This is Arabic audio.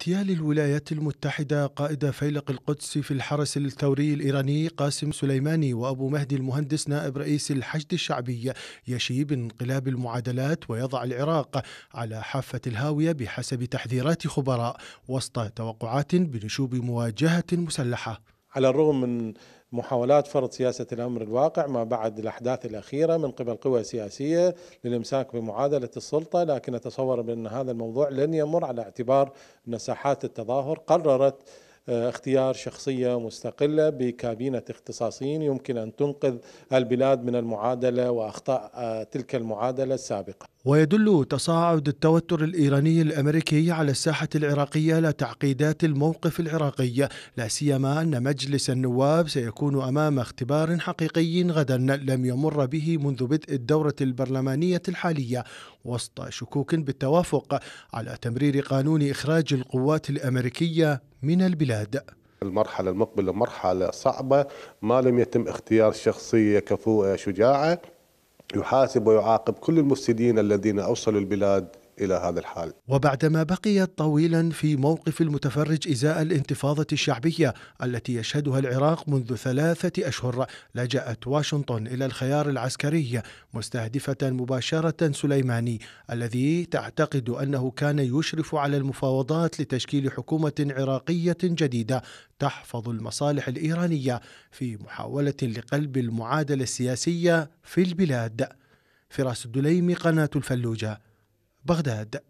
اغتيال الولايات المتحدة قائد فيلق القدس في الحرس الثوري الإيراني قاسم سليماني وأبو مهدي المهندس نائب رئيس الحشد الشعبي يشي بانقلاب المعادلات ويضع العراق على حافة الهاوية بحسب تحذيرات خبراء وسط توقعات بنشوب مواجهة مسلحة على الرغم من محاولات فرض سياسة الأمر الواقع ما بعد الأحداث الأخيرة من قبل قوى سياسية للإمساك بمعادلة السلطة لكن أتصور بأن هذا الموضوع لن يمر على اعتبار أن ساحات التظاهر قررت آه، اختيار شخصية مستقلة بكابينة اختصاصيين يمكن أن تنقذ البلاد من المعادلة وأخطاء آه، تلك المعادلة السابقة ويدل تصاعد التوتر الايراني الامريكي على الساحه العراقيه لتعقيدات الموقف العراقي، لا سيما ان مجلس النواب سيكون امام اختبار حقيقي غدا لم يمر به منذ بدء الدوره البرلمانيه الحاليه، وسط شكوك بالتوافق على تمرير قانون اخراج القوات الامريكيه من البلاد. المرحله المقبله مرحله صعبه ما لم يتم اختيار شخصيه كفوءه شجاعه يحاسب ويعاقب كل المفسدين الذين أوصلوا البلاد إلى هذا الحال وبعدما بقيت طويلا في موقف المتفرج إزاء الانتفاضة الشعبية التي يشهدها العراق منذ ثلاثة أشهر لجأت واشنطن إلى الخيار العسكري مستهدفة مباشرة سليماني الذي تعتقد أنه كان يشرف على المفاوضات لتشكيل حكومة عراقية جديدة تحفظ المصالح الإيرانية في محاولة لقلب المعادلة السياسية في البلاد فراس الدليمي قناة الفلوجة بغداد